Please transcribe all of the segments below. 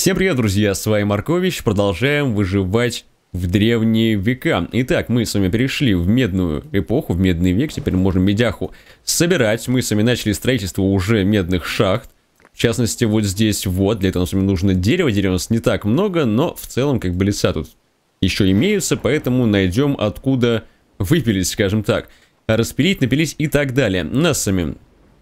Всем привет, друзья, с вами Маркович, продолжаем выживать в древние века. Итак, мы с вами перешли в медную эпоху, в медный век, теперь можем медяху собирать. Мы с вами начали строительство уже медных шахт, в частности, вот здесь вот, для этого нам с вами нужно дерево, дерева у нас не так много, но в целом как бы леса тут еще имеются, поэтому найдем откуда выпилить, скажем так, распилить, напилить и так далее. У нас с вами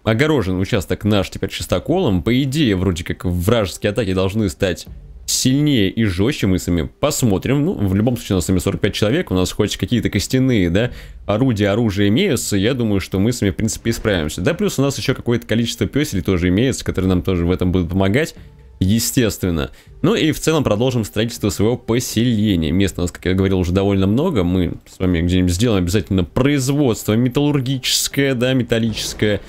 огорожен участок наш теперь чистоколом. По идее, вроде как вражеские атаки должны стать сильнее и жестче мы сами посмотрим. Ну, в любом случае, у нас сами 45 человек, у нас хоть какие-то костяные, да, орудия, оружие имеются. Я думаю, что мы сами, в принципе, справимся. Да, плюс у нас еще какое-то количество песелей тоже имеется, которые нам тоже в этом будут помогать. Естественно. Ну и в целом продолжим строительство своего поселения. Мест у нас, как я говорил, уже довольно много. Мы с вами где-нибудь сделаем обязательно производство металлургическое, да, металлическое.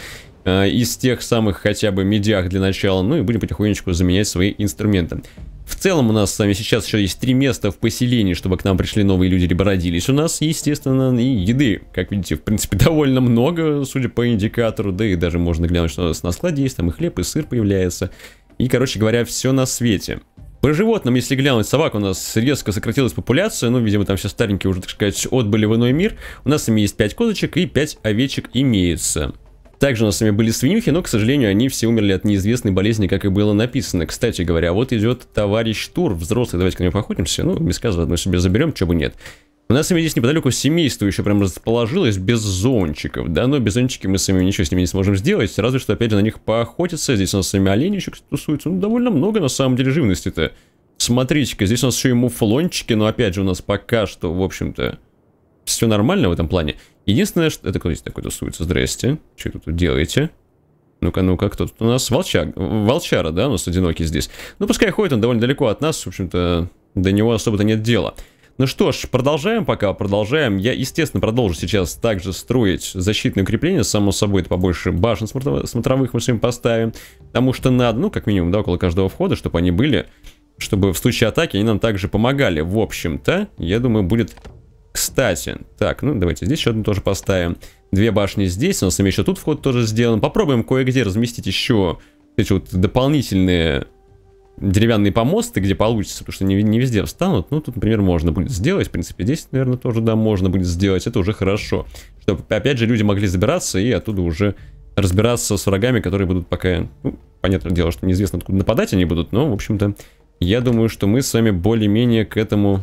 Э, из тех самых хотя бы медиах для начала, ну и будем потихонечку заменять свои инструменты. В целом у нас с вами сейчас еще есть три места в поселении, чтобы к нам пришли новые люди, либо родились у нас, естественно, и еды, как видите, в принципе, довольно много, судя по индикатору, да и даже можно глянуть, что у нас на складе есть, там и хлеб, и сыр появляется, и, короче говоря, все на свете. По животным, если глянуть, собак у нас резко сократилась популяция, ну, видимо, там все старенькие уже, так сказать, отбыли в иной мир. У нас с ними есть 5 козочек и 5 овечек имеется. Также у нас с вами были свинюхи, но, к сожалению, они все умерли от неизвестной болезни, как и было написано. Кстати говоря, вот идет товарищ Тур, взрослый, давайте к нему походимся, Ну, мяска заодно себе заберем, чего бы нет. У нас с вами здесь неподалеку семейство еще прям расположилось без зончиков, да, но без зончики мы вами ничего с ними не сможем сделать, разве что опять же на них поохотиться, здесь у нас с вами оленечек еще ну довольно много на самом деле живности-то. Смотрите-ка, здесь у нас еще и муфлончики, но опять же у нас пока что, в общем-то, все нормально в этом плане. Единственное, что... Это кто здесь такой тусуется? Здрасте. Что вы тут делаете? Ну-ка, ну-ка, кто тут у нас? Волчак. Волчара, да, у нас одинокий здесь. Ну, пускай ходит он довольно далеко от нас, в общем-то, до него особо-то нет дела. Ну что ж, продолжаем пока, продолжаем. Я, естественно, продолжу сейчас также строить защитные укрепления. Само собой, это побольше башен смотровых мы с вами поставим. Потому что надо, ну, как минимум, да, около каждого входа, чтобы они были. Чтобы в случае атаки они нам также помогали. В общем-то, я думаю, будет кстати, так, ну давайте здесь еще одну тоже поставим. Две башни здесь, у нас еще тут вход тоже сделан. Попробуем кое-где разместить еще эти вот дополнительные деревянные помосты, где получится, потому что не, не везде встанут. Ну, тут, например, можно будет сделать. В принципе, здесь, наверное, тоже, да, можно будет сделать. Это уже хорошо. Чтобы, опять же, люди могли забираться и оттуда уже разбираться с врагами, которые будут пока... Ну, понятное дело, что неизвестно, откуда нападать они будут, но, в общем-то, я думаю, что мы с вами более-менее к этому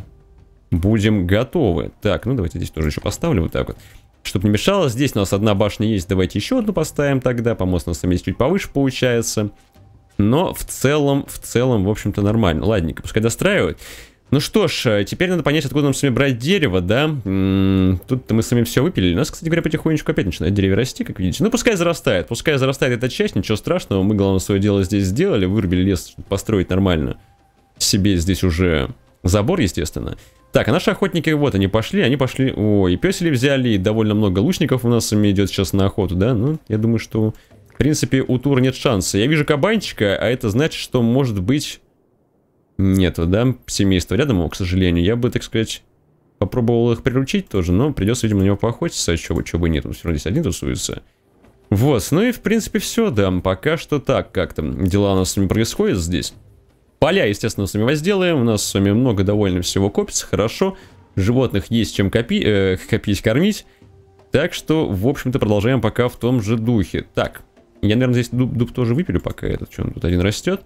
будем готовы. Так, ну давайте здесь тоже еще поставлю вот так вот. Чтобы не мешало, здесь у нас одна башня есть, давайте еще одну поставим тогда. Помост у нас там есть чуть повыше получается. Но в целом, в целом, в общем-то, нормально. Ладненько, пускай достраивают. Ну что ж, э, теперь надо понять, откуда нам с вами брать дерево, да? Тут-то мы с вами все выпилили. У нас, кстати говоря, потихонечку опять начинает деревья расти, как видите. Ну, пускай зарастает. Пускай зарастает эта часть, ничего страшного. Мы, главное, свое дело здесь сделали. Вырубили лес, чтобы построить нормально себе здесь уже забор, естественно. Так, а наши охотники, вот они пошли, они пошли... Ой, и песели взяли, и довольно много лучников у нас ими идет сейчас на охоту, да? Ну, я думаю, что, в принципе, у тура нет шанса. Я вижу кабанчика, а это значит, что, может быть... Нет, да, семейства рядом, к сожалению. Я бы, так сказать, попробовал их приручить тоже, но придется, видимо, на него поохотиться, а чего, чего бы нет, он все равно здесь один тусуется. Вот, ну и в принципе все, да, пока что так как-то дела у нас с ними происходят здесь. Поля, естественно, сами возделаем. У нас с вами много довольно всего копится, хорошо. Животных есть чем копи э, копить, кормить. Так что, в общем-то, продолжаем пока в том же духе. Так, я, наверное, здесь дуб, дуб тоже выпилю пока этот, что он тут один растет.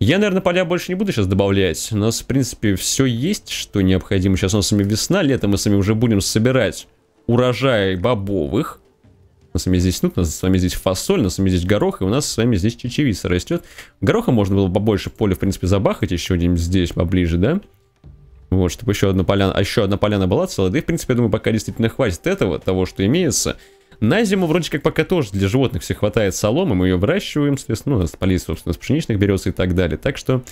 Я, наверное, поля больше не буду сейчас добавлять. У нас, в принципе, все есть, что необходимо. Сейчас у нас с вами весна, летом мы с вами уже будем собирать урожай бобовых нас с вами здесь нут, у нас с вами здесь фасоль, у нас с вами здесь горох, и у нас с вами здесь чечевица растет. Гороха можно было побольше в поле, в принципе, забахать еще где-нибудь здесь поближе, да? Вот, чтобы еще одна поляна, а еще одна поляна была целая. Да и, в принципе, я думаю, пока действительно хватит этого, того, что имеется. На зиму вроде как пока тоже для животных все хватает соломы, мы ее выращиваем, соответственно, ну, у нас полей, собственно, с пшеничных берется и так далее. Так что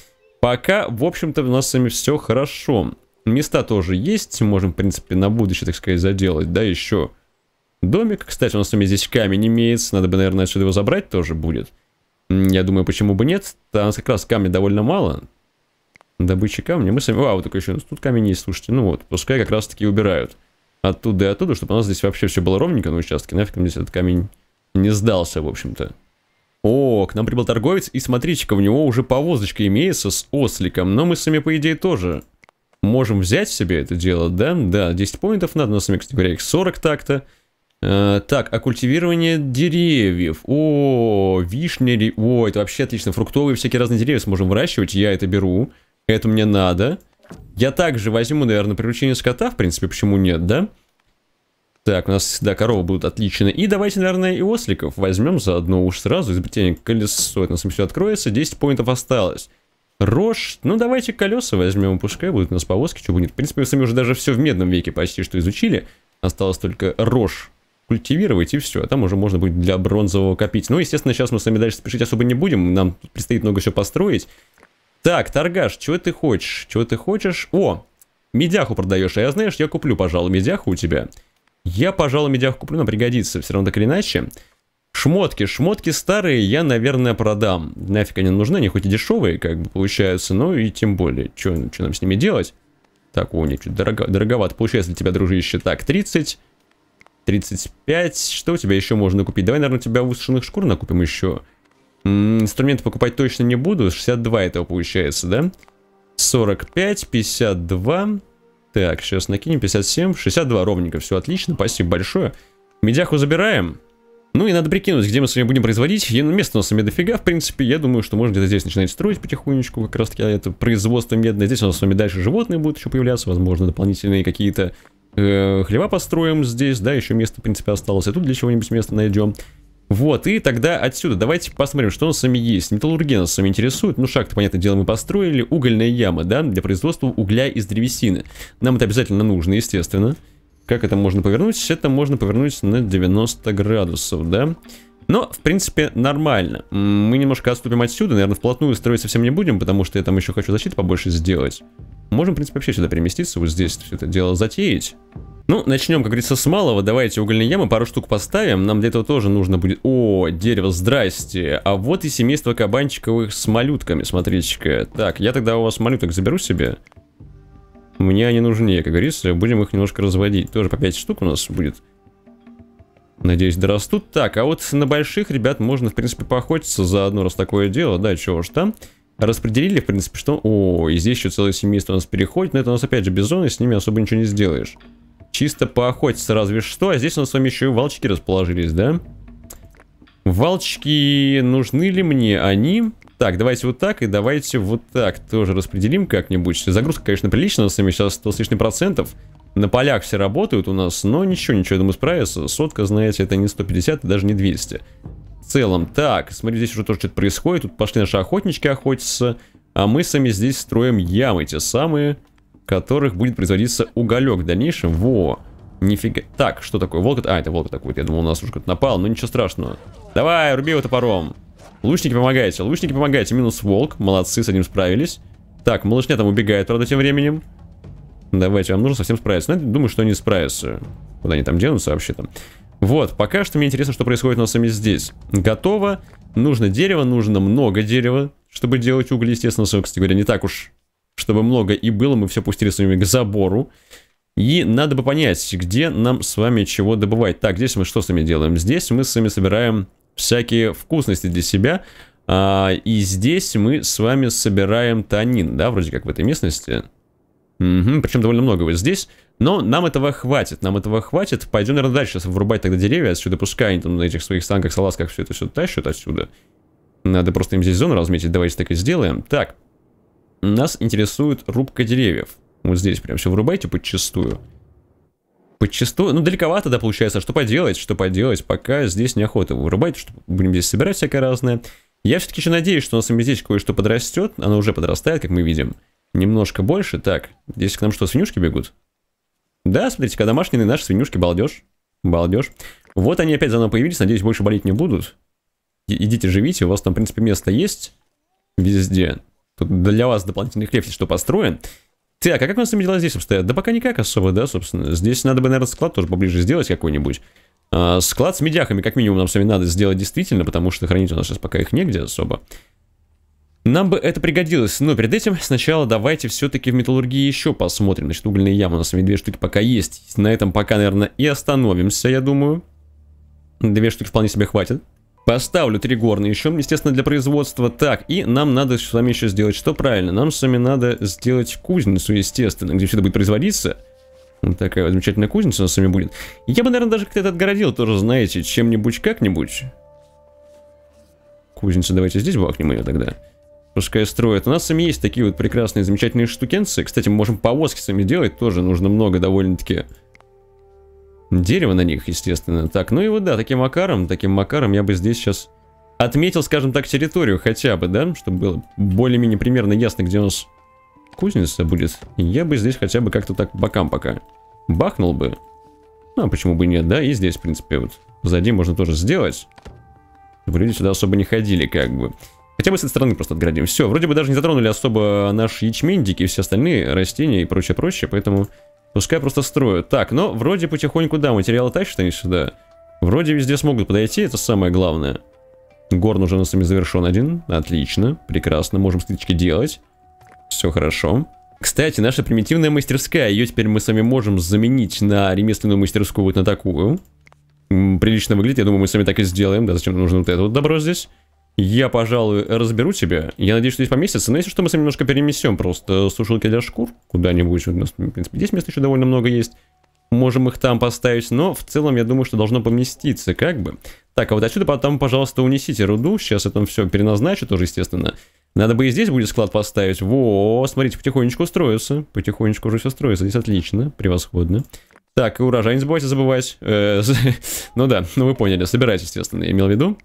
пока, в общем-то, у нас с вами все хорошо. Места тоже есть, можем, в принципе, на будущее, так сказать, заделать, да, еще домик. Кстати, у нас у меня здесь камень имеется. Надо бы, наверное, отсюда его забрать тоже будет. Я думаю, почему бы нет. Там у нас как раз камня довольно мало. Добыча камня. Мы сами... Вау, такой еще тут камень есть, слушайте. Ну вот, пускай как раз таки убирают. Оттуда и оттуда, чтобы у нас здесь вообще все было ровненько на участке. Нафиг нам здесь этот камень не сдался, в общем-то. О, к нам прибыл торговец, и смотрите-ка, у него уже повозочка имеется с осликом. Но мы сами, по идее, тоже можем взять себе это дело, да? Да, 10 поинтов надо, но сами, кстати говоря, их 40 так-то. Э, так, а культивирование деревьев. О, вишни. О, это вообще отлично. Фруктовые всякие разные деревья сможем выращивать. Я это беру. Это мне надо. Я также возьму, наверное, приручение скота. В принципе, почему нет, да? Так, у нас, всегда коровы будут отлично. И давайте, наверное, и осликов возьмем заодно уж сразу. Изобретение колесо. Это у нас все откроется. 10 поинтов осталось. Рожь. Ну, давайте колеса возьмем. Пускай будут у нас повозки. чего будет? В принципе, мы с уже даже все в медном веке почти что изучили. Осталось только рожь культивировать, и все. А там уже можно будет для бронзового копить. Ну, естественно, сейчас мы с вами дальше спешить особо не будем. Нам предстоит много еще построить. Так, торгаш, чего ты хочешь? Чего ты хочешь? О, медяху продаешь. А я, знаешь, я куплю, пожалуй, медяху у тебя. Я, пожалуй, медяху куплю, нам пригодится. Все равно так или иначе. Шмотки. Шмотки старые я, наверное, продам. Нафиг они нужны, они хоть и дешевые, как бы, получаются. Ну и тем более, что нам с ними делать? Так, у них чуть дорого, дороговато получается для тебя, дружище. Так, 30... 35. Что у тебя еще можно купить? Давай, наверное, у тебя высушенных шкур накупим еще. М инструменты покупать точно не буду. 62 этого получается, да? 45, 52. Так, сейчас накинем. 57, 62 ровненько. Все отлично, спасибо большое. Медяху забираем. Ну и надо прикинуть, где мы с вами будем производить. И ну, места у нас с вами дофига, в принципе. Я думаю, что можно где-то здесь начинать строить потихонечку. Как раз таки а, это производство медное. Здесь у нас с вами дальше животные будут еще появляться. Возможно, дополнительные какие-то э, хлеба построим здесь, да, еще место, в принципе, осталось. И тут для чего-нибудь место найдем. Вот, и тогда отсюда давайте посмотрим, что у нас с вами есть. Металлургия нас с вами интересует. Ну, шахты, понятное дело, мы построили. Угольная яма, да, для производства угля из древесины. Нам это обязательно нужно, естественно. Как это можно повернуть? Это можно повернуть на 90 градусов, да. Но, в принципе, нормально. Мы немножко отступим отсюда. Наверное, вплотную строить совсем не будем, потому что я там еще хочу защиту побольше сделать. Можем, в принципе, вообще сюда переместиться, вот здесь все это дело затеять. Ну, начнем, как говорится, с малого. Давайте угольные ямы пару штук поставим. Нам для этого тоже нужно будет... О, дерево, здрасте. А вот и семейство кабанчиковых с малютками, смотрите-ка. Так, я тогда у вас малюток заберу себе. Мне они нужнее, как говорится. Будем их немножко разводить. Тоже по 5 штук у нас будет. Надеюсь, дорастут. Так, а вот на больших ребят можно, в принципе, поохотиться заодно, раз такое дело. Да, чего уж там распределили, в принципе, что... О, и здесь еще целое семейство у нас переходит, но это у нас, опять же, без зоны, с ними особо ничего не сделаешь. Чисто поохотиться разве что, а здесь у нас с вами еще и волчки расположились, да? Волчки нужны ли мне они? Так, давайте вот так и давайте вот так тоже распределим как-нибудь. Загрузка, конечно, приличная, у нас с вами сейчас 100 с лишним процентов. На полях все работают у нас, но ничего, ничего, я думаю, справится. Сотка, знаете, это не 150 и даже не 200 целом. Так, смотри, здесь уже тоже что-то происходит. Тут пошли наши охотнички охотиться. А мы сами здесь строим ямы, те самые, в которых будет производиться уголек в дальнейшем. Во! Нифига. Так, что такое? Волк это... А, это волк такой. Я думал, у нас уже кто-то напал, но ничего страшного. Давай, руби его топором. Лучники, помогайте. Лучники, помогайте. Минус волк. Молодцы, с одним справились. Так, малышня там убегает, правда, тем временем. Давайте, вам нужно совсем справиться. Но ну, я думаю, что они справятся. Куда они там денутся вообще-то. Вот, пока что мне интересно, что происходит у нас с вами здесь. Готово. Нужно дерево, нужно много дерева, чтобы делать уголь, естественно, своего, кстати говоря, не так уж, чтобы много и было. Мы все пустили с вами к забору. И надо бы понять, где нам с вами чего добывать. Так, здесь мы что с вами делаем? Здесь мы с вами собираем всякие вкусности для себя. А, и здесь мы с вами собираем танин, да, вроде как в этой местности. Угу, причем довольно много. его здесь но нам этого хватит, нам этого хватит. Пойдем, наверное, дальше сейчас вырубать тогда деревья отсюда, пускай они там на этих своих санках, салазках все это все тащат отсюда. Надо просто им здесь зону разметить, давайте так и сделаем. Так, нас интересует рубка деревьев. Вот здесь прям все вырубайте подчистую. Подчистую, ну далековато, да, получается, что поделать, что поделать, пока здесь неохота вырубать, что будем здесь собирать всякое разное. Я все-таки еще надеюсь, что у нас здесь кое-что подрастет, оно уже подрастает, как мы видим. Немножко больше, так, здесь к нам что, свинюшки бегут? Да, смотрите, когда домашние наши свинюшки, балдеж. Балдеж. Вот они опять заново появились, надеюсь, больше болеть не будут. И идите, живите, у вас там, в принципе, место есть везде. Тут для вас дополнительный хлеб, что построен. Так, а как у нас с дела здесь обстоят? Да пока никак особо, да, собственно. Здесь надо бы, наверное, склад тоже поближе сделать какой-нибудь. А, склад с медяхами, как минимум, нам с вами надо сделать действительно, потому что хранить у нас сейчас пока их негде особо. Нам бы это пригодилось, но перед этим сначала давайте все-таки в металлургии еще посмотрим. Значит, угольные ямы у нас две штуки пока есть. На этом пока, наверное, и остановимся, я думаю. Две штуки вполне себе хватит. Поставлю три горные еще, естественно, для производства. Так, и нам надо с вами еще сделать что правильно? Нам с вами надо сделать кузницу, естественно, где все это будет производиться. Вот такая вот замечательная кузница у нас с вами будет. Я бы, наверное, даже как-то это отгородил тоже, знаете, чем-нибудь как-нибудь. Кузница давайте здесь бахнем ее а тогда пускай строят. У нас сами есть такие вот прекрасные, замечательные штукенцы. Кстати, мы можем повозки сами делать, тоже нужно много довольно-таки дерева на них, естественно. Так, ну и вот да, таким макаром, таким макаром я бы здесь сейчас отметил, скажем так, территорию хотя бы, да, чтобы было более-менее примерно ясно, где у нас кузница будет. Я бы здесь хотя бы как-то так по бокам пока бахнул бы. Ну, а почему бы нет, да, и здесь, в принципе, вот сзади можно тоже сделать. Люди сюда особо не ходили, как бы. Хотя бы с этой стороны просто отградим. Все, вроде бы даже не затронули особо наш ячмень, дикий, все остальные растения и прочее-прочее, поэтому пускай просто строят. Так, но ну, вроде потихоньку, да, материалы тащат они сюда. Вроде везде смогут подойти, это самое главное. Горн уже у нас завершен один. Отлично, прекрасно, можем скидочки делать. Все хорошо. Кстати, наша примитивная мастерская, ее теперь мы с вами можем заменить на ремесленную мастерскую вот на такую. Прилично выглядит, я думаю, мы с вами так и сделаем, да, зачем нужно вот это вот добро здесь. Я, пожалуй, разберу тебя. Я надеюсь, что здесь поместится. Но если что, мы с вами немножко перемесем просто сушилки для шкур куда-нибудь. У нас, в принципе, здесь места еще довольно много есть. Можем их там поставить, но в целом я думаю, что должно поместиться, как бы. Так, а вот отсюда потом, пожалуйста, унесите руду. Сейчас я там все переназначу тоже, естественно. Надо бы и здесь будет склад поставить. Во, смотрите, потихонечку строится. Потихонечку уже все строится. Здесь отлично, превосходно. Так, и урожай не забывайте забывать. Э, ну да, ну вы поняли, Собирайте, естественно, я имел в виду.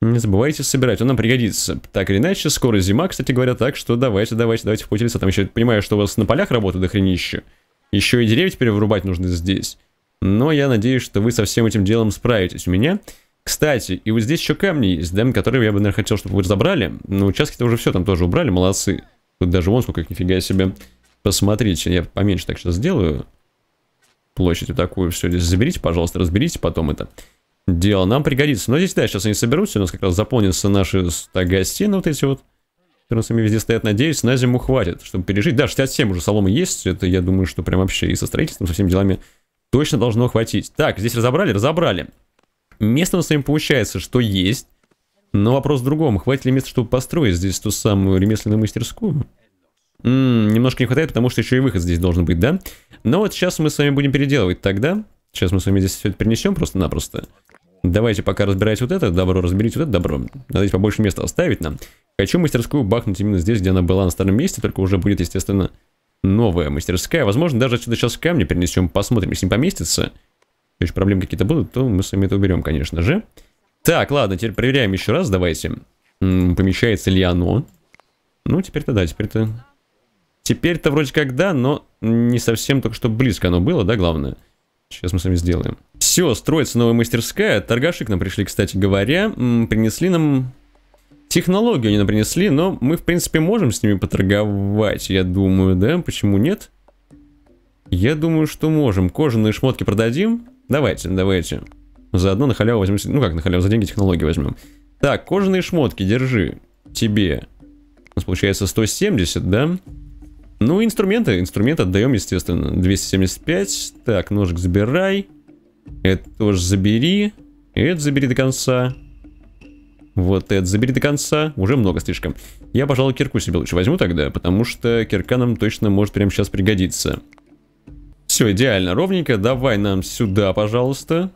Не забывайте собирать, он нам пригодится. Так или иначе, скоро зима, кстати говоря, так что давайте, давайте, давайте в пути леса. Там еще, понимаю, что у вас на полях работа до хренища. Еще и деревья теперь вырубать нужно здесь. Но я надеюсь, что вы со всем этим делом справитесь. У меня... Кстати, и вот здесь еще камни есть, да, которые я бы, наверное, хотел, чтобы вы забрали. Но участки-то уже все там тоже убрали, молодцы. Тут даже вон сколько нифига себе. Посмотрите, я поменьше так сейчас сделаю. Площадь вот такую, все здесь заберите, пожалуйста, разберите потом это дело нам пригодится. Но здесь, да, сейчас они соберутся, у нас как раз заполнятся наши 100 гостины вот эти вот. Термосами везде стоят, надеюсь, на зиму хватит, чтобы пережить. Да, 67 уже соломы есть, это я думаю, что прям вообще и со строительством, со всеми делами точно должно хватить. Так, здесь разобрали? Разобрали. Место у нас с вами получается, что есть. Но вопрос в другом. Хватит ли места, чтобы построить здесь ту самую ремесленную мастерскую? М -м, немножко не хватает, потому что еще и выход здесь должен быть, да? Но ну вот сейчас мы с вами будем переделывать тогда. Сейчас мы с вами здесь все это перенесем просто-напросто. Давайте пока разбирать вот это добро, разберите вот это добро. Надо здесь побольше места оставить нам. Хочу мастерскую бахнуть именно здесь, где она была на старом месте, только уже будет, естественно, новая мастерская. Возможно, даже отсюда сейчас камни перенесем, посмотрим, если не поместится. То есть проблемы какие-то будут, то мы сами это уберем, конечно же. Так, ладно, теперь проверяем еще раз, давайте. М -м, помещается ли оно? Ну, теперь-то да, теперь-то... Теперь-то вроде как да, но не совсем только что близко оно было, да, главное? Сейчас мы с вами сделаем. Все, строится новая мастерская. Торгаши к нам пришли, кстати говоря. Принесли нам... Технологию они нам принесли, но мы, в принципе, можем с ними поторговать, я думаю, да? Почему нет? Я думаю, что можем. Кожаные шмотки продадим. Давайте, давайте. Заодно на халяву возьмем... Ну как на халяву, за деньги технологии возьмем. Так, кожаные шмотки, держи. Тебе. У нас получается 170, да? Ну, инструменты. Инструмент отдаем, естественно. 275. Так, ножик забирай. Это тоже забери. Это забери до конца. Вот это забери до конца. Уже много слишком. Я, пожалуй, кирку себе лучше возьму тогда, потому что кирка нам точно может прямо сейчас пригодиться. Все, идеально, ровненько. Давай нам сюда, пожалуйста.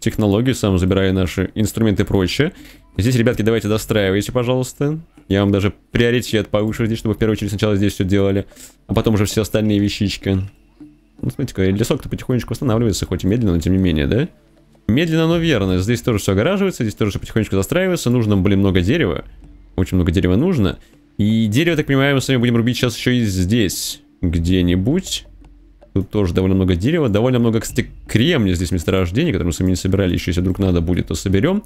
Технологию сам забираю наши инструменты и прочее. Здесь, ребятки, давайте достраивайте, пожалуйста. Я вам даже приоритет повыше здесь, чтобы в первую очередь сначала здесь все делали, а потом уже все остальные вещички. Ну, смотрите-ка, лесок-то потихонечку восстанавливается, хоть и медленно, но тем не менее, да? Медленно, но верно. Здесь тоже все огораживается, здесь тоже потихонечку застраивается. Нужно, блин, много дерева. Очень много дерева нужно. И дерево, так понимаю, мы с вами будем рубить сейчас еще и здесь. Где-нибудь. Тут тоже довольно много дерева. Довольно много, кстати, кремния здесь месторождений, которые мы с вами не собирали. Еще если вдруг надо будет, то соберем.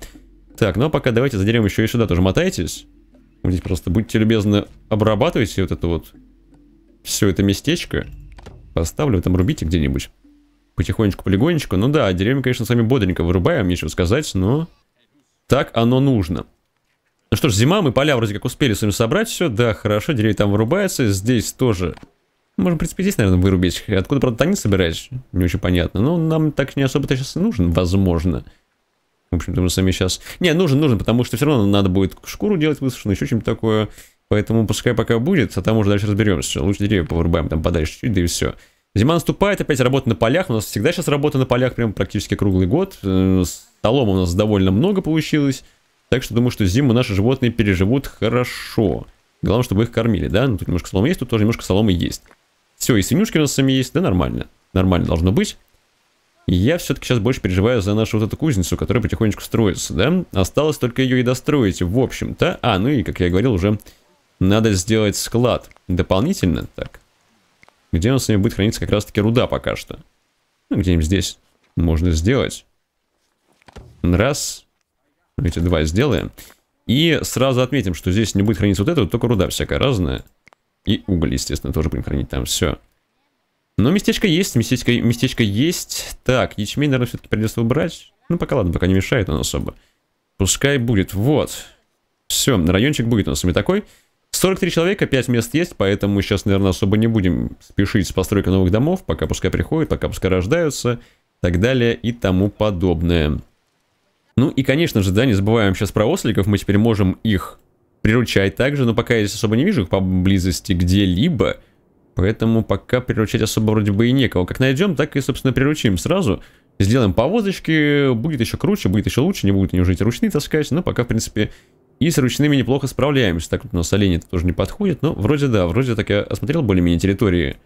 Так, ну а пока давайте за деревом еще и сюда тоже мотайтесь. Здесь просто будьте любезны, обрабатывайте вот это вот все это местечко. Поставлю, там рубите где-нибудь. Потихонечку, полигонечку. Ну да, деревья, конечно, сами бодренько вырубаем, нечего сказать, но так оно нужно. Ну что ж, зима, мы поля вроде как успели с вами собрать все. Да, хорошо, деревья там вырубаются, здесь тоже. Можем, в принципе, здесь, наверное, вырубить. Откуда, правда, тонит собираешь? Не очень понятно. Но нам так не особо-то сейчас и нужен, возможно. Возможно. В общем, потому что сами сейчас... Не, нужен, нужен, потому что все равно надо будет шкуру делать высушенную, еще чем-то такое. Поэтому пускай пока будет, а там уже дальше разберемся. Лучше деревья повырубаем там подальше чуть-чуть, да и все. Зима наступает, опять работа на полях. У нас всегда сейчас работа на полях, прям практически круглый год. Э, столом у нас довольно много получилось. Так что думаю, что зиму наши животные переживут хорошо. Главное, чтобы их кормили, да? Ну, тут немножко соломы есть, тут тоже немножко соломы есть. Все, и свинюшки у нас сами есть, да нормально. Нормально должно быть. Я все-таки сейчас больше переживаю за нашу вот эту кузницу, которая потихонечку строится, да? Осталось только ее и достроить, в общем-то. А, ну и, как я говорил, уже надо сделать склад дополнительно. Так, где у нас с вами будет храниться как раз-таки руда пока что? Ну, где-нибудь здесь можно сделать. Раз. Ну, эти два сделаем. И сразу отметим, что здесь не будет храниться вот это, вот только руда всякая разная. И уголь, естественно, тоже будем хранить там. Все. Но ну, местечко есть, местечко, местечко есть. Так, ячмень, наверное, все-таки придется убрать. Ну, пока ладно, пока не мешает он особо. Пускай будет, вот. Все, райончик будет у нас и такой. 43 человека, 5 мест есть, поэтому сейчас, наверное, особо не будем спешить с постройкой новых домов, пока пускай приходят, пока пускай рождаются, так далее и тому подобное. Ну и, конечно же, да, не забываем сейчас про осликов, мы теперь можем их приручать также, но пока я здесь особо не вижу их поблизости где-либо. Поэтому пока приручать особо вроде бы и некого. Как найдем, так и, собственно, приручим сразу. Сделаем повозочки, будет еще круче, будет еще лучше, не будут они уже эти ручные таскать, но пока, в принципе, и с ручными неплохо справляемся. Так, у нас олени это тоже не подходит, но вроде да, вроде так я осмотрел более-менее территории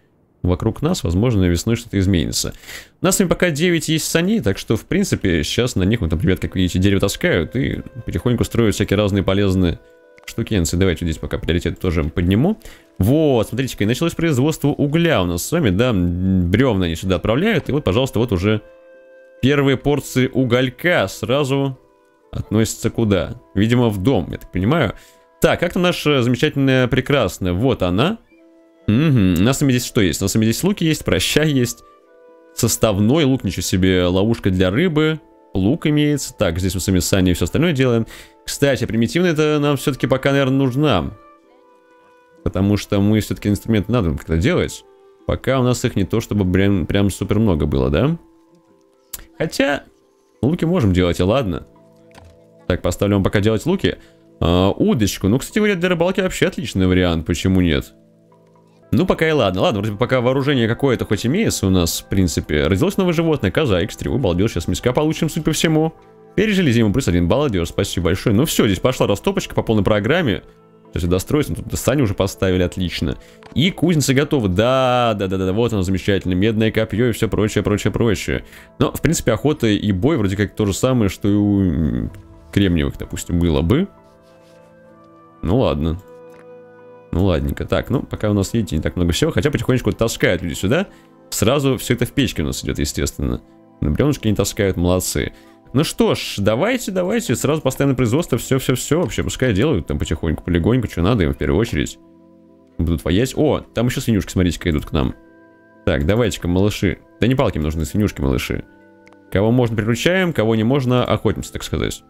вокруг нас, возможно, весной что-то изменится. У нас с вами пока 9 есть сани, так что, в принципе, сейчас на них, вот там, ребят, как видите, дерево таскают и потихоньку строят всякие разные полезные штукенцы. Давайте здесь пока приоритет тоже подниму. Вот, смотрите-ка, и началось производство угля у нас с вами, да, бревна они сюда отправляют, и вот, пожалуйста, вот уже первые порции уголька сразу относятся куда? Видимо, в дом, я так понимаю. Так, как-то наша замечательная, прекрасная, вот она. Угу, у нас с здесь что есть? У нас с здесь луки есть, проща есть, составной лук, ничего себе, ловушка для рыбы, лук имеется. Так, здесь мы с вами сани и все остальное делаем. Кстати, примитивная это нам все-таки пока, наверное, нужна. Потому что мы все-таки инструменты надо как-то делать. Пока у нас их не то, чтобы прям, прям супер много было, да? Хотя, луки можем делать, и ладно. Так, поставлю вам пока делать луки. А, удочку. Ну, кстати, вариант для рыбалки вообще отличный вариант. Почему нет? Ну, пока и ладно. Ладно, вроде бы пока вооружение какое-то хоть имеется у нас, в принципе. Родилось новое животное, коза, X3, сейчас миска получим, судя по всему. Пережили зиму, плюс один балдеж, спасибо большое. Ну все, здесь пошла растопочка по полной программе. То есть достроится, тут сани уже поставили, отлично. И кузница готова. Да, да, да, да, вот она замечательно. Медное копье и все прочее, прочее, прочее. Но, в принципе, охота и бой вроде как то же самое, что и у кремниевых, допустим, было бы. Ну ладно. Ну ладненько. Так, ну пока у нас, видите, не так много всего. Хотя потихонечку таскают люди сюда. Сразу все это в печке у нас идет, естественно. На бревнышки не таскают, молодцы. Ну что ж, давайте, давайте, сразу постоянное производство все-все-все вообще. Пускай делают там потихоньку, полигоньку, что надо им в первую очередь. Будут воять. О, там еще свинюшки, смотрите-ка, идут к нам. Так, давайте-ка, малыши. Да не палки нужны, свинюшки, малыши. Кого можно приручаем, кого не можно, охотимся, так сказать.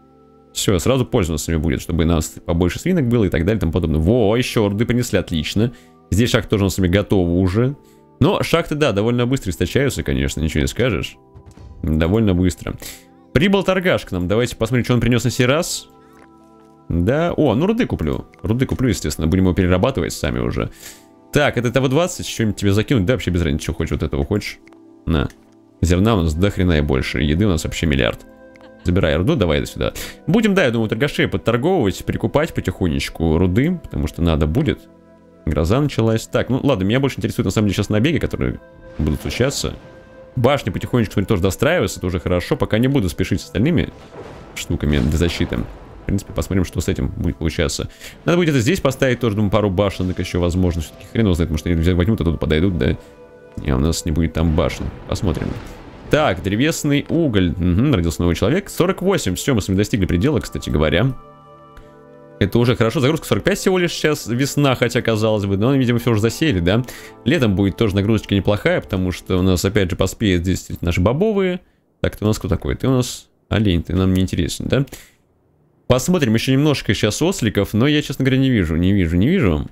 Все, сразу польза у нас с ними будет, чтобы у нас побольше свинок было и так далее и тому подобное. Во, еще орды принесли, отлично. Здесь шахты тоже у нас с ними готовы уже. Но шахты, да, довольно быстро истощаются, конечно, ничего не скажешь. Довольно быстро. Прибыл торгаш к нам. Давайте посмотрим, что он принес на сей раз. Да, о, ну руды куплю. Руды куплю, естественно. Будем его перерабатывать сами уже. Так, это того 20. Что-нибудь тебе закинуть? Да, вообще без разницы, что хочешь. Вот этого хочешь? На. Зерна у нас до хрена и больше. Еды у нас вообще миллиард. Забирай руду, давай до сюда. Будем, да, я думаю, торгашей подторговывать, перекупать потихонечку руды, потому что надо будет. Гроза началась. Так, ну ладно, меня больше интересует на самом деле сейчас набеги, которые будут случаться. Башни потихонечку что тоже достраиваются, это уже хорошо. Пока не буду спешить с остальными штуками для защиты. В принципе, посмотрим, что с этим будет получаться. Надо будет это здесь поставить тоже, думаю, пару башенок еще, возможно. Все-таки хрен его знает, может, они взять возьмут, а тут подойдут, да? И у нас не будет там башни. Посмотрим. Так, древесный уголь. Угу, родился новый человек. 48. Все, мы с вами достигли предела, кстати говоря. Это уже хорошо. Загрузка 45 всего лишь сейчас весна, хотя казалось бы. Но, видимо, все уже засели, да? Летом будет тоже нагрузочка неплохая, потому что у нас, опять же, поспеют здесь наши бобовые. Так, ты у нас кто такой? Ты у нас олень, ты нам не интересен, да? Посмотрим еще немножко сейчас осликов, но я, честно говоря, не вижу, не вижу, не вижу.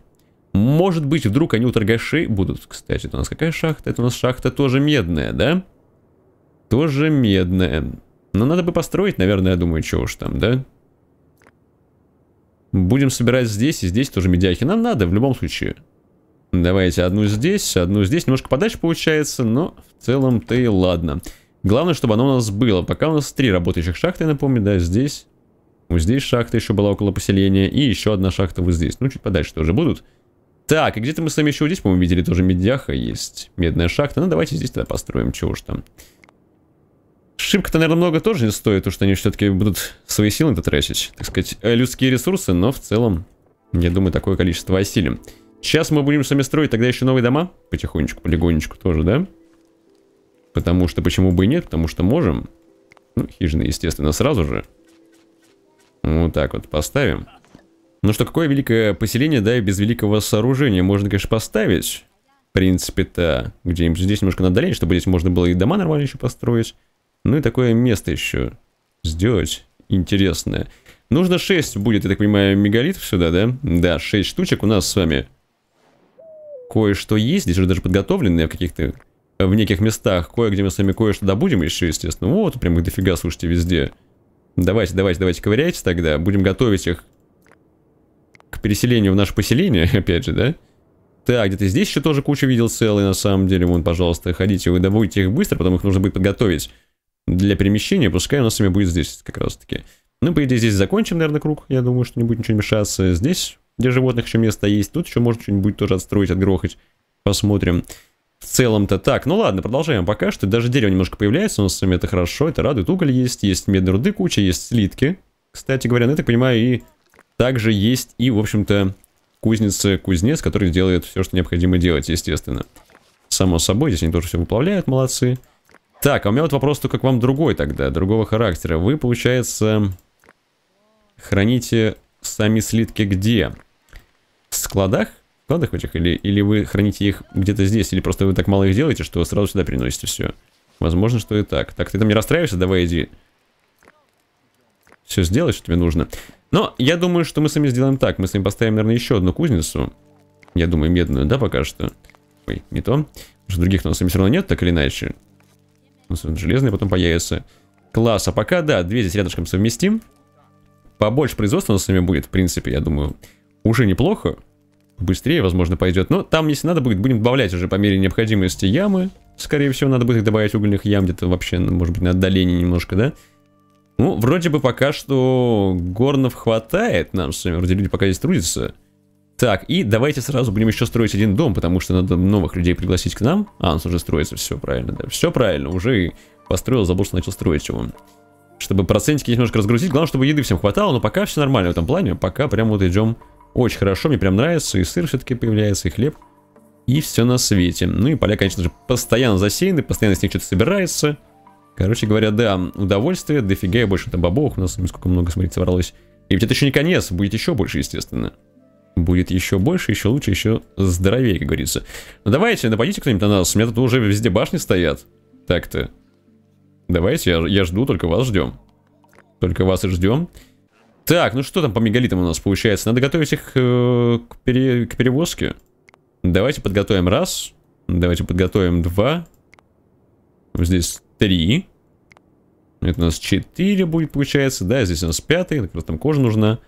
Может быть, вдруг они у торгашей будут. Кстати, это у нас какая шахта? Это у нас шахта тоже медная, да? Тоже медная. Но надо бы построить, наверное, я думаю, чего уж там, да? Будем собирать здесь и здесь тоже медяхи. Нам надо в любом случае. Давайте одну здесь, одну здесь. Немножко подальше получается, но в целом-то и ладно. Главное, чтобы оно у нас было. Пока у нас три работающих шахты, я напомню, да, здесь. Вот здесь шахта еще была около поселения. И еще одна шахта вот здесь. Ну, чуть подальше тоже будут. Так, и где-то мы с вами еще вот здесь, по-моему, видели тоже медяха есть. Медная шахта. Ну, давайте здесь тогда построим, чего уж там. Ошибка-то, наверное, много тоже не стоит, потому что они все-таки будут свои силы тратить, так сказать, э, людские ресурсы, но в целом, я думаю, такое количество осилим. Сейчас мы будем сами строить тогда еще новые дома, потихонечку, полигонечку тоже, да? Потому что почему бы и нет, потому что можем. Ну, хижины, естественно, сразу же. Вот так вот поставим. Ну что, какое великое поселение, да, и без великого сооружения можно, конечно, поставить. В принципе-то, где-нибудь здесь немножко на отдалении, чтобы здесь можно было и дома нормально еще построить. Ну и такое место еще сделать интересное. Нужно 6 будет, я так понимаю, мегалитов сюда, да? Да, 6 штучек у нас с вами. Кое-что есть, здесь уже даже подготовленные в каких-то... Э, в неких местах, кое-где мы с вами кое-что добудем еще, естественно. Вот, прям их дофига, слушайте, везде. Давайте, давайте, давайте, ковыряйте тогда. Будем готовить их к переселению в наше поселение, опять же, да? Так, где-то здесь еще тоже куча видел целые, на самом деле. Вон, пожалуйста, ходите, вы добудете их быстро, потом их нужно будет подготовить для перемещения, пускай у нас с вами будет здесь как раз таки. Ну, по идее, здесь закончим, наверное, круг. Я думаю, что не будет ничего мешаться. Здесь, где животных еще место есть, тут еще может что-нибудь тоже отстроить, отгрохать. Посмотрим. В целом-то так. Ну ладно, продолжаем пока что. Даже дерево немножко появляется у нас с вами. Это хорошо, это радует. Уголь есть, есть медные руды куча, есть слитки. Кстати говоря, ну, я так понимаю, и также есть и, в общем-то, кузница-кузнец, который делает все, что необходимо делать, естественно. Само собой, здесь они тоже все выплавляют, молодцы. Молодцы. Так, а у меня вот вопрос только к вам другой тогда, другого характера. Вы, получается, храните сами слитки где? В складах? В складах этих? Или, или вы храните их где-то здесь? Или просто вы так мало их делаете, что вы сразу сюда переносите все? Возможно, что и так. Так, ты там не расстраиваешься? Давай иди. Все сделай, что тебе нужно. Но я думаю, что мы сами сделаем так. Мы с вами поставим, наверное, еще одну кузницу. Я думаю, медную, да, пока что? Ой, не то. Потому что других у нас с вами все равно нет, так или иначе железные потом появятся. Класс, а пока, да, две здесь рядышком совместим. Побольше производства у нас с вами будет, в принципе, я думаю, уже неплохо. Быстрее, возможно, пойдет. Но там, если надо будет, будем добавлять уже по мере необходимости ямы. Скорее всего, надо будет их добавить угольных ям где-то вообще, ну, может быть, на отдалении немножко, да? Ну, вроде бы пока что горнов хватает нам с вами. Вроде люди пока здесь трудятся. Так, и давайте сразу будем еще строить один дом, потому что надо новых людей пригласить к нам. А, он уже строится, все правильно, да. Все правильно, уже построил, забыл, что начал строить его. Чтобы процентики немножко разгрузить, главное, чтобы еды всем хватало, но пока все нормально в этом плане. Пока прям вот идем очень хорошо, мне прям нравится, и сыр все-таки появляется, и хлеб. И все на свете. Ну и поля, конечно же, постоянно засеяны, постоянно с них что-то собирается. Короче говоря, да, удовольствие, дофига и больше там бобов у нас, сколько много, смотрите, собралось. И ведь это еще не конец, будет еще больше, естественно будет еще больше, еще лучше, еще здоровее, как говорится. Ну давайте, нападите кто-нибудь на нас. У меня тут уже везде башни стоят. Так-то. Давайте, я, я жду, только вас ждем. Только вас и ждем. Так, ну что там по мегалитам у нас получается? Надо готовить их э, к, пере, к перевозке. Давайте подготовим раз. Давайте подготовим два. Здесь три. Это у нас четыре будет, получается. Да, здесь у нас пятый. Как там кожа нужна.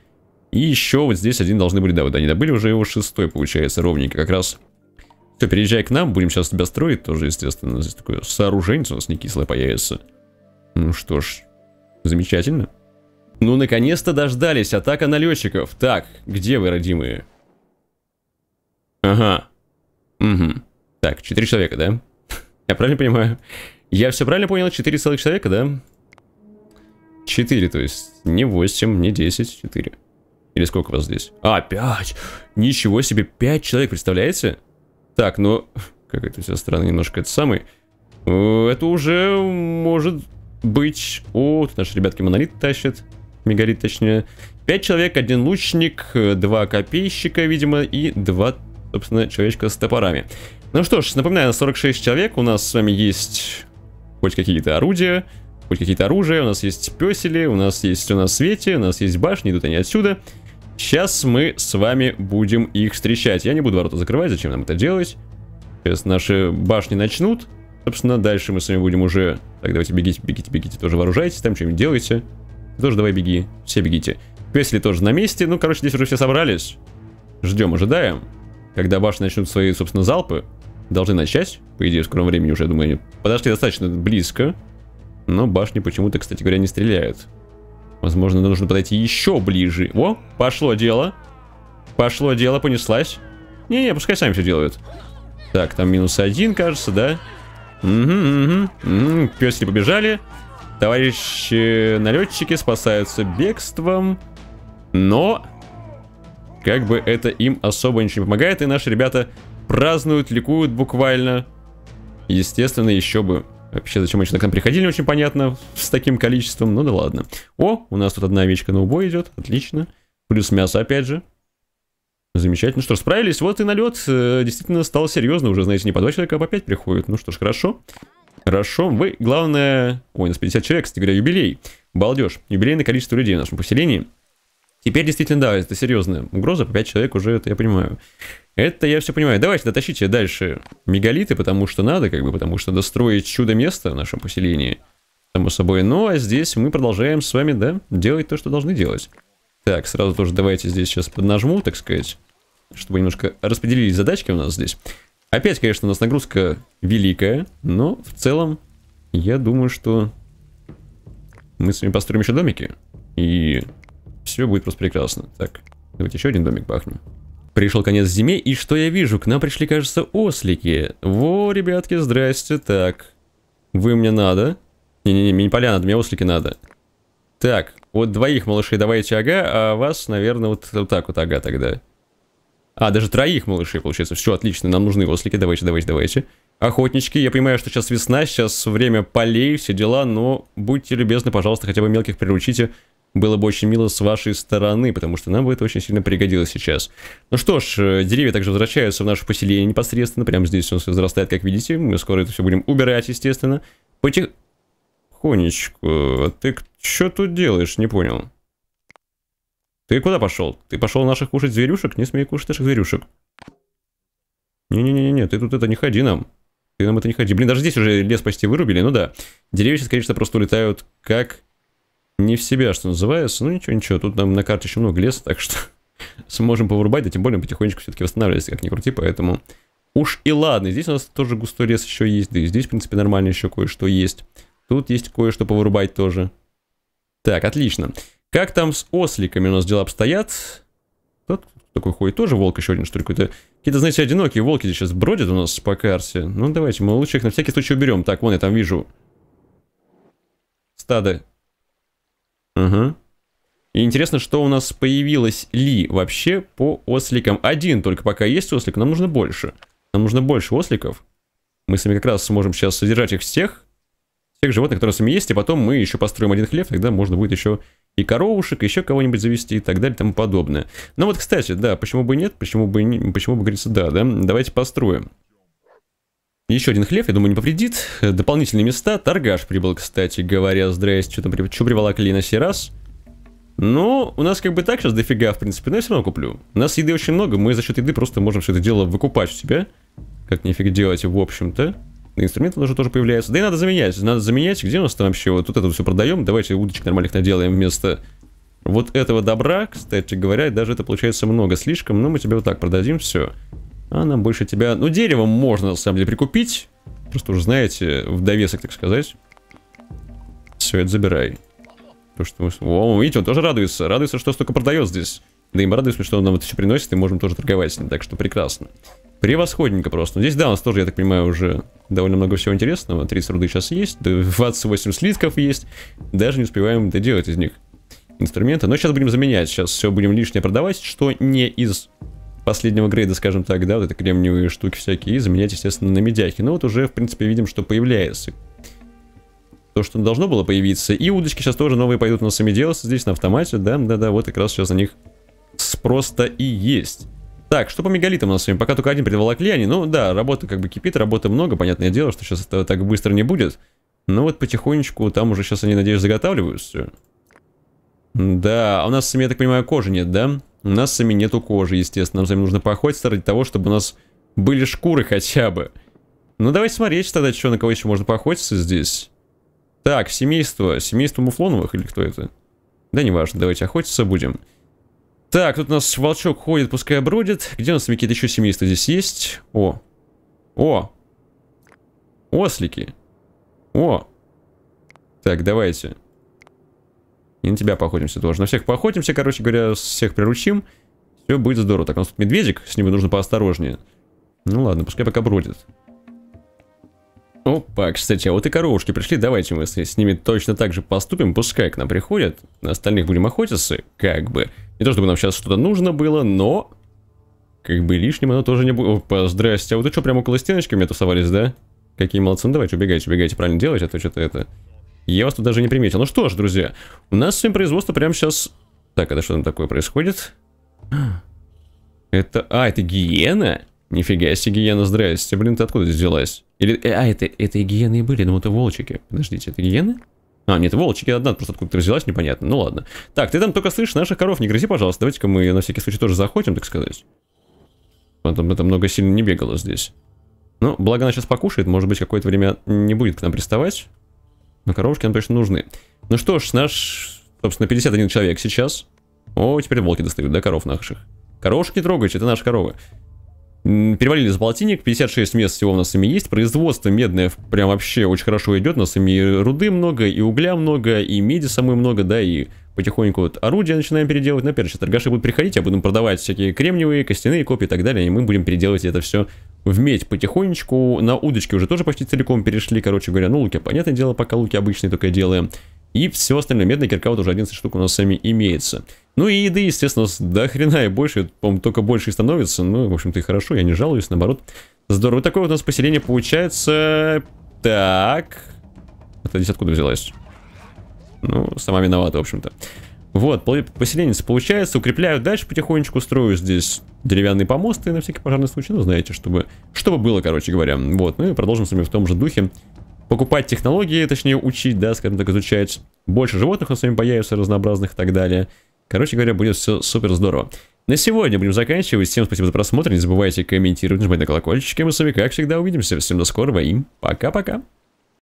И еще вот здесь один должны были, да, вот они добыли уже его шестой, получается, ровненько. Как раз все, переезжай к нам, будем сейчас тебя строить тоже, естественно. Здесь такое сооружение у нас не кислое появится. Ну что ж, замечательно. Ну, наконец-то дождались, атака налетчиков. Так, где вы, родимые? Ага. Угу. Так, четыре человека, да? Я правильно понимаю? Я все правильно понял? Четыре целых человека, да? Четыре, то есть не восемь, не десять, четыре. Или сколько вас здесь? А, пять! Ничего себе, пять человек, представляете? Так, ну... Как это все странно немножко, это самый... Э, это уже может быть... О, тут наши ребятки монолит тащат. Мегарит, точнее. Пять человек, один лучник, два копейщика, видимо, и два, собственно, человечка с топорами. Ну что ж, напоминаю, 46 человек. У нас с вами есть хоть какие-то орудия, хоть какие-то оружия. У нас есть песели, у нас есть у нас свете, у нас есть башни. Идут они Отсюда. Сейчас мы с вами будем их встречать. Я не буду ворота закрывать, зачем нам это делать. Сейчас наши башни начнут. Собственно, дальше мы с вами будем уже... Так, давайте бегите, бегите, бегите, тоже вооружайтесь, там что-нибудь делайте. Тоже давай беги, все бегите. Квесли тоже на месте, ну, короче, здесь уже все собрались. Ждем, ожидаем. Когда башни начнут свои, собственно, залпы, должны начать. По идее, в скором времени уже, я думаю, они подошли достаточно близко. Но башни почему-то, кстати говоря, не стреляют. Возможно, нужно подойти еще ближе. О, пошло дело. Пошло дело, понеслась. Не-не, пускай сами все делают. Так, там минус один, кажется, да? Угу, угу. угу. Песни побежали. Товарищи налетчики спасаются бегством. Но... Как бы это им особо ничего не помогает. И наши ребята празднуют, ликуют буквально. Естественно, еще бы Вообще, зачем они сюда к нам приходили, очень понятно, с таким количеством. Ну да ладно. О, у нас тут одна овечка на убой идет. Отлично. Плюс мясо, опять же. Замечательно. Что ж, справились. Вот и налет э, действительно стал серьезно. Уже, знаете, не по два человека, а по пять приходит. Ну что ж, хорошо. Хорошо. Вы, главное... Ой, у нас 50 человек, кстати говоря, юбилей. Балдеж. Юбилейное количество людей в нашем поселении. Теперь действительно, да, это серьезная угроза, по 5 человек уже, это я понимаю. Это я все понимаю. Давайте дотащите дальше мегалиты, потому что надо, как бы, потому что достроить чудо-место в нашем поселении, само собой. Ну, а здесь мы продолжаем с вами, да, делать то, что должны делать. Так, сразу тоже давайте здесь сейчас поднажму, так сказать, чтобы немножко распределились задачки у нас здесь. Опять, конечно, у нас нагрузка великая, но в целом я думаю, что мы с вами построим еще домики. И все будет просто прекрасно. Так, давайте еще один домик пахнем. Пришел конец зиме, и что я вижу? К нам пришли, кажется, ослики. Во, ребятки, здрасте. Так, вы мне надо. Не-не-не, мне не поля надо, мне ослики надо. Так, вот двоих малышей давайте ага, а вас, наверное, вот, вот так вот ага тогда. А, даже троих малышей, получается. Все, отлично, нам нужны ослики, давайте, давайте, давайте. Охотнички, я понимаю, что сейчас весна, сейчас время полей, все дела, но будьте любезны, пожалуйста, хотя бы мелких приручите было бы очень мило с вашей стороны, потому что нам бы это очень сильно пригодилось сейчас. Ну что ж, э, деревья также возвращаются в наше поселение непосредственно, прямо здесь у нас возрастает, как видите, мы скоро это все будем убирать, естественно. Потихонечку, а ты что тут делаешь, не понял. Ты куда пошел? Ты пошел наших кушать зверюшек? Не смей кушать наших зверюшек. Не-не-не-не, ты тут это не ходи нам. Ты нам это не ходи. Блин, даже здесь уже лес почти вырубили, ну да. Деревья сейчас, конечно, просто улетают как не в себя, что называется. Ну ничего, ничего, тут нам на карте еще много леса, так что сможем повырубать, да тем более потихонечку все-таки восстанавливается, как ни крути, поэтому уж и ладно. Здесь у нас тоже густой лес еще есть, да и здесь, в принципе, нормально еще кое-что есть. Тут есть кое-что повырубать тоже. Так, отлично. Как там с осликами у нас дела обстоят? Тут такой ходит тоже волк еще один, что ли, какой-то... Какие-то, знаете, одинокие волки здесь сейчас бродят у нас по карте. Ну, давайте, мы лучше их на всякий случай уберем. Так, вон я там вижу стадо угу И интересно, что у нас появилось ли вообще по осликам. Один только пока есть ослик, нам нужно больше. Нам нужно больше осликов. Мы с вами как раз сможем сейчас содержать их всех. Всех животных, которые с вами есть. И потом мы еще построим один хлеб. Тогда можно будет еще и коровушек, еще кого-нибудь завести и так далее и тому подобное. Ну вот, кстати, да, почему бы нет, почему бы, не, почему бы, говорится, да, да, давайте построим. Еще один хлеб, я думаю, не повредит. Э, дополнительные места. Торгаш прибыл, кстати говоря. Здрасте, что там прибыл? что приволокли на сей раз? Ну, у нас как бы так сейчас дофига, в принципе, но я все равно куплю. У нас еды очень много, мы за счет еды просто можем все это дело выкупать у себя. Как нифиг делать, в общем-то. Инструменты уже тоже появляются. Да и надо заменять. Надо заменять. Где у нас там вообще? Вот тут это все продаем. Давайте удочек нормальных наделаем вместо вот этого добра. Кстати говоря, даже это получается много слишком. Но мы тебе вот так продадим все. А нам больше тебя... Ну, дерево можно, на самом деле, прикупить. Просто уже, знаете, в довесок, так сказать. Все, это забирай. Потому что мы... О, видите, он тоже радуется. Радуется, что столько продает здесь. Да им радуется, что он нам это все приносит, и можем тоже торговать с ним. Так что прекрасно. Превосходненько просто. Здесь, да, у нас тоже, я так понимаю, уже довольно много всего интересного. 30 руды сейчас есть, 28 слитков есть. Даже не успеваем делать из них инструменты. Но сейчас будем заменять, сейчас все будем лишнее продавать, что не из последнего грейда, скажем так, да, вот это кремниевые штуки всякие, и заменять, естественно, на медяхи. Но ну, вот уже, в принципе, видим, что появляется то, что должно было появиться. И удочки сейчас тоже новые пойдут у нас на самоделаться здесь, на автомате, да, да-да, вот как раз сейчас на них спрос-то и есть. Так, что по мегалитам у нас с вами? Пока только один приволокли они. Ну да, работа как бы кипит, работы много, понятное дело, что сейчас это так быстро не будет. Но вот потихонечку там уже сейчас они, надеюсь, заготавливаются. Да, а у нас с вами, я так понимаю, кожи нет, да? У нас сами нету кожи, естественно. Нам сами нужно поохотиться ради того, чтобы у нас были шкуры хотя бы. Ну, давайте смотреть тогда, что, на кого еще можно поохотиться здесь. Так, семейство. Семейство Муфлоновых или кто это? Да неважно, давайте охотиться будем. Так, тут у нас волчок ходит, пускай бродит. Где у нас какие-то еще семейства здесь есть? О. О. Ослики. О. Так, давайте. И на тебя поохотимся тоже. На всех поохотимся, короче говоря, всех приручим. Все будет здорово. Так, у нас тут медведик, с ним нужно поосторожнее. Ну ладно, пускай пока бродит. Опа, кстати, а вот и коровушки пришли, давайте мы с, ними точно так же поступим, пускай к нам приходят, на остальных будем охотиться, как бы. Не то чтобы нам сейчас что-то нужно было, но... Как бы лишним оно тоже не будет. Опа, здрасте, а вот и что, прямо около стеночки у меня тусовались, да? Какие молодцы, ну давайте убегайте, убегайте, правильно делать, а то что-то это... Я вас тут даже не приметил. Ну что ж, друзья, у нас с вами производство прямо сейчас... Так, это что там такое происходит? Это... А, это гиена? Нифига себе, гиена, здрасте. Блин, ты откуда здесь взялась? Или... Э, а, это, это гиены были, Ну это волчики. Подождите, это гиены? А, нет, волчики одна просто откуда-то взялась, непонятно. Ну ладно. Так, ты там только слышишь наших коров, не грызи, пожалуйста. Давайте-ка мы на всякий случай тоже захотим, так сказать. Потом а это много сильно не бегало здесь. Ну, благо она сейчас покушает, может быть, какое-то время не будет к нам приставать. Но коровушки нам точно нужны. Ну что ж, наш, собственно, 51 человек сейчас. О, теперь волки достают, да, коров наших. Коровушек не трогайте, это наши коровы. Перевалили за полтинник, 56 мест всего у нас с есть. Производство медное прям вообще очень хорошо идет. У нас с руды много, и угля много, и меди самой много, да, и потихоньку вот орудия начинаем переделывать. Например, сейчас торгаши будут приходить, а будем продавать всякие кремниевые, костяные копии и так далее, и мы будем переделывать это все в медь потихонечку. На удочки уже тоже почти целиком перешли, короче говоря. Ну, луки, понятное дело, пока луки обычные только делаем. И все остальное. Медная кирка вот уже 11 штук у нас с вами имеется. Ну и еды, естественно, до хрена и больше. По-моему, только больше и становится. Ну, в общем-то, и хорошо, я не жалуюсь, наоборот. Здорово. Такое вот у нас поселение получается. Так. Это здесь откуда взялась? Ну, сама виновата, в общем-то. Вот, поселенец получается, укрепляют дальше потихонечку, строю здесь деревянные помосты на всякий пожарный случай, ну, знаете, чтобы, чтобы было, короче говоря. Вот, ну и продолжим с вами в том же духе. Покупать технологии, точнее, учить, да, скажем так, изучать. Больше животных у нас с вами появится, разнообразных и так далее. Короче говоря, будет все супер здорово. На сегодня будем заканчивать. Всем спасибо за просмотр. Не забывайте комментировать, нажимать на колокольчик. мы с вами, как всегда, увидимся. Всем до скорого и пока-пока.